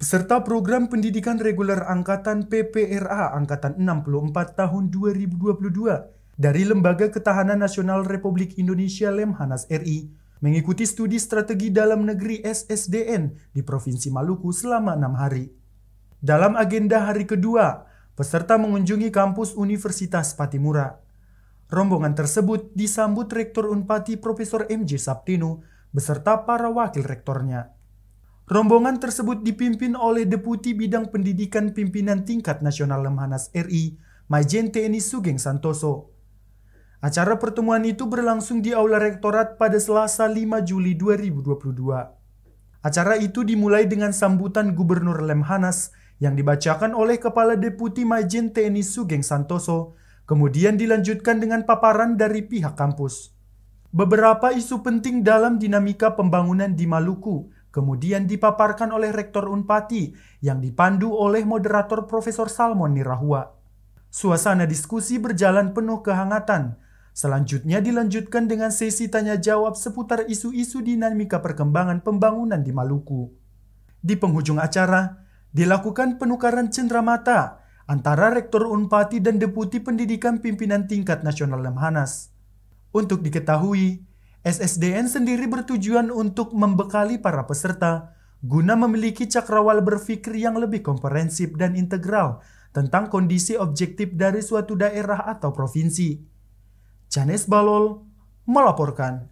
Peserta program pendidikan reguler angkatan PPRA angkatan 64 tahun 2022 dari Lembaga Ketahanan Nasional Republik Indonesia Lemhanas RI mengikuti studi strategi dalam negeri SSDN di Provinsi Maluku selama enam hari. Dalam agenda hari kedua, peserta mengunjungi kampus Universitas Patimura. Rombongan tersebut disambut Rektor Unpati Profesor MJ Saptino beserta para wakil rektornya. Rombongan tersebut dipimpin oleh Deputi Bidang Pendidikan Pimpinan Tingkat Nasional Lemhanas RI, Majen TNI Sugeng Santoso. Acara pertemuan itu berlangsung di Aula Rektorat pada Selasa 5 Juli 2022. Acara itu dimulai dengan sambutan Gubernur Lemhanas yang dibacakan oleh Kepala Deputi Majen TNI Sugeng Santoso, kemudian dilanjutkan dengan paparan dari pihak kampus. Beberapa isu penting dalam dinamika pembangunan di Maluku kemudian dipaparkan oleh Rektor Unpati yang dipandu oleh moderator Profesor Salmon Nirahua. Suasana diskusi berjalan penuh kehangatan. Selanjutnya dilanjutkan dengan sesi tanya jawab seputar isu-isu dinamika perkembangan pembangunan di Maluku. Di penghujung acara, dilakukan penukaran cendramata antara Rektor Unpati dan Deputi Pendidikan Pimpinan Tingkat Nasional Lemhanas. Untuk diketahui, SSDN sendiri bertujuan untuk membekali para peserta guna memiliki cakrawal berpikir yang lebih komprehensif dan integral tentang kondisi objektif dari suatu daerah atau provinsi. Janes Balol melaporkan.